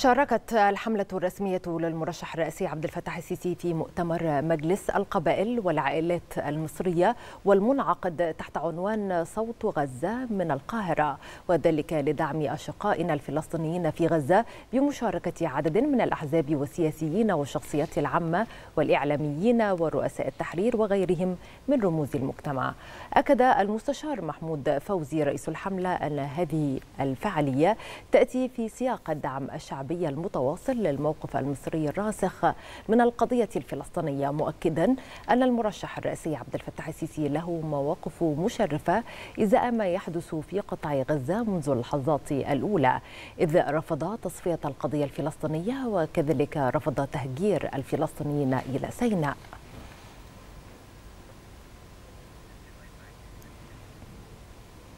شاركت الحملة الرسمية للمرشح الرئاسي عبد الفتاح السيسي في مؤتمر مجلس القبائل والعائلات المصرية والمنعقد تحت عنوان صوت غزة من القاهرة وذلك لدعم أشقائنا الفلسطينيين في غزة بمشاركة عدد من الأحزاب والسياسيين والشخصيات العامة والإعلاميين ورؤساء التحرير وغيرهم من رموز المجتمع أكد المستشار محمود فوزي رئيس الحملة أن هذه الفعالية تأتي في سياق الدعم الشعبي الشعبي المتواصل للموقف المصري الراسخ من القضية الفلسطينية مؤكدا أن المرشح الرئاسي عبد الفتاح السيسي له مواقف مشرفة إزاء ما يحدث في قطاع غزة منذ اللحظات الأولى إذ رفض تصفية القضية الفلسطينية وكذلك رفض تهجير الفلسطينيين إلى سيناء